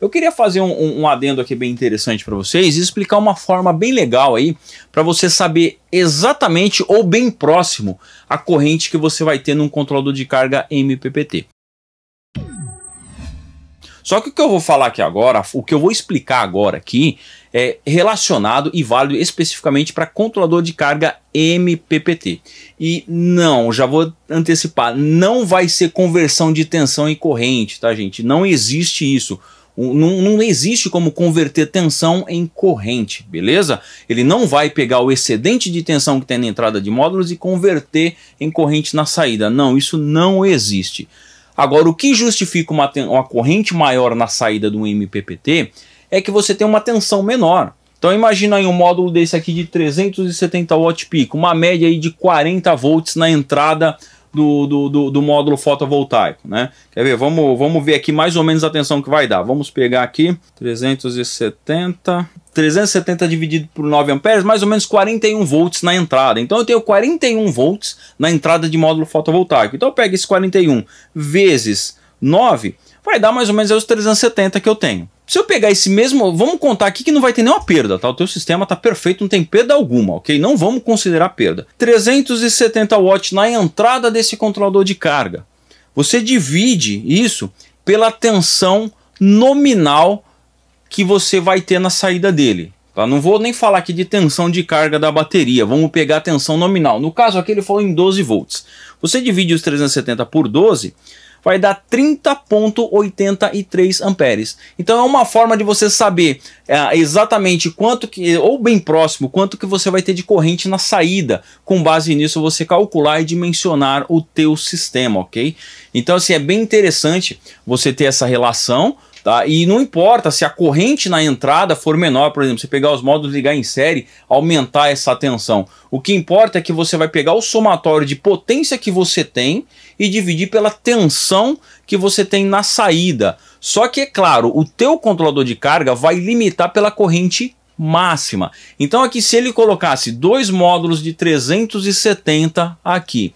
Eu queria fazer um, um adendo aqui bem interessante para vocês e explicar uma forma bem legal aí para você saber exatamente ou bem próximo a corrente que você vai ter num controlador de carga MPPT. Só que o que eu vou falar aqui agora, o que eu vou explicar agora aqui, é relacionado e válido especificamente para controlador de carga MPPT. E não, já vou antecipar, não vai ser conversão de tensão e corrente, tá, gente? Não existe isso. Não, não, existe como converter tensão em corrente, beleza? Ele não vai pegar o excedente de tensão que tem na entrada de módulos e converter em corrente na saída. Não, isso não existe. Agora, o que justifica uma, uma corrente maior na saída do MPPT é que você tem uma tensão menor. Então imagina aí um módulo desse aqui de 370 watt pico, uma média aí de 40 volts na entrada do, do, do, do módulo fotovoltaico, né? Quer ver? Vamos, vamos ver aqui mais ou menos a tensão que vai dar. Vamos pegar aqui 370, 370 dividido por 9 amperes, mais ou menos 41 volts na entrada. Então eu tenho 41 volts na entrada de módulo fotovoltaico. Então eu pego esse 41 vezes 9, vai dar mais ou menos os 370 que eu tenho. Se eu pegar esse mesmo, vamos contar aqui que não vai ter nenhuma perda, tá? O teu sistema tá perfeito, não tem perda alguma, ok? Não vamos considerar perda. 370 watts na entrada desse controlador de carga. Você divide isso pela tensão nominal que você vai ter na saída dele. Tá? Não vou nem falar aqui de tensão de carga da bateria, vamos pegar a tensão nominal. No caso aqui ele falou em 12 volts. Você divide os 370 por 12, vai dar 30.83 amperes. Então é uma forma de você saber é, exatamente quanto que, ou bem próximo, quanto que você vai ter de corrente na saída. Com base nisso você calcular e dimensionar o teu sistema, ok? Então assim, é bem interessante você ter essa relação, Tá? E não importa se a corrente na entrada for menor, por exemplo, você pegar os módulos ligar em série, aumentar essa tensão. O que importa é que você vai pegar o somatório de potência que você tem e dividir pela tensão que você tem na saída. Só que é claro, o teu controlador de carga vai limitar pela corrente máxima. Então aqui se ele colocasse dois módulos de 370 aqui,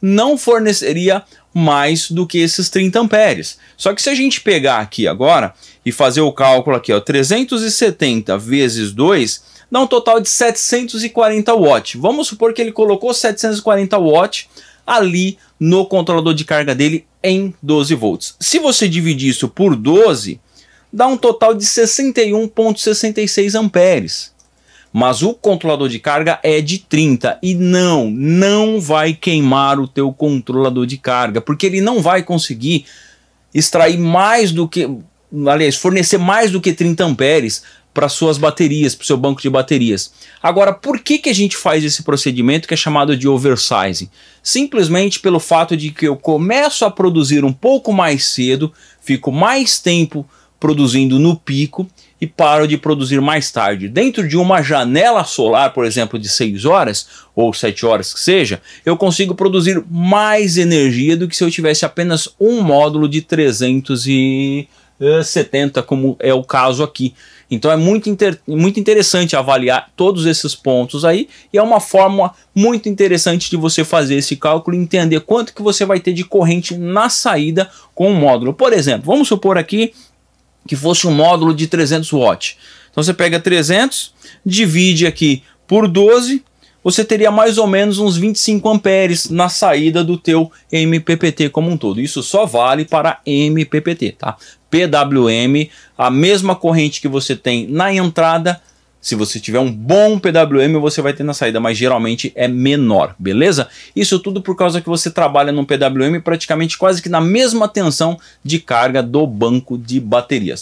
não forneceria mais do que esses 30 amperes. Só que se a gente pegar aqui agora e fazer o cálculo aqui, ó, 370 vezes 2 dá um total de 740 watts. Vamos supor que ele colocou 740 watts ali no controlador de carga dele em 12 volts. Se você dividir isso por 12, dá um total de 61.66 amperes mas o controlador de carga é de 30 e não, não vai queimar o teu controlador de carga, porque ele não vai conseguir extrair mais do que, aliás, fornecer mais do que 30 amperes para suas baterias, para o seu banco de baterias. Agora, por que, que a gente faz esse procedimento que é chamado de oversizing? Simplesmente pelo fato de que eu começo a produzir um pouco mais cedo, fico mais tempo produzindo no pico e paro de produzir mais tarde. Dentro de uma janela solar, por exemplo, de 6 horas ou 7 horas que seja, eu consigo produzir mais energia do que se eu tivesse apenas um módulo de 370, como é o caso aqui. Então é muito, inter muito interessante avaliar todos esses pontos aí e é uma forma muito interessante de você fazer esse cálculo e entender quanto que você vai ter de corrente na saída com o módulo. Por exemplo, vamos supor aqui que fosse um módulo de 300 watts. Então você pega 300, divide aqui por 12, você teria mais ou menos uns 25 amperes na saída do teu MPPT como um todo. Isso só vale para MPPT, tá? PWM, a mesma corrente que você tem na entrada, se você tiver um bom PWM, você vai ter na saída, mas geralmente é menor, beleza? Isso tudo por causa que você trabalha num PWM praticamente quase que na mesma tensão de carga do banco de baterias.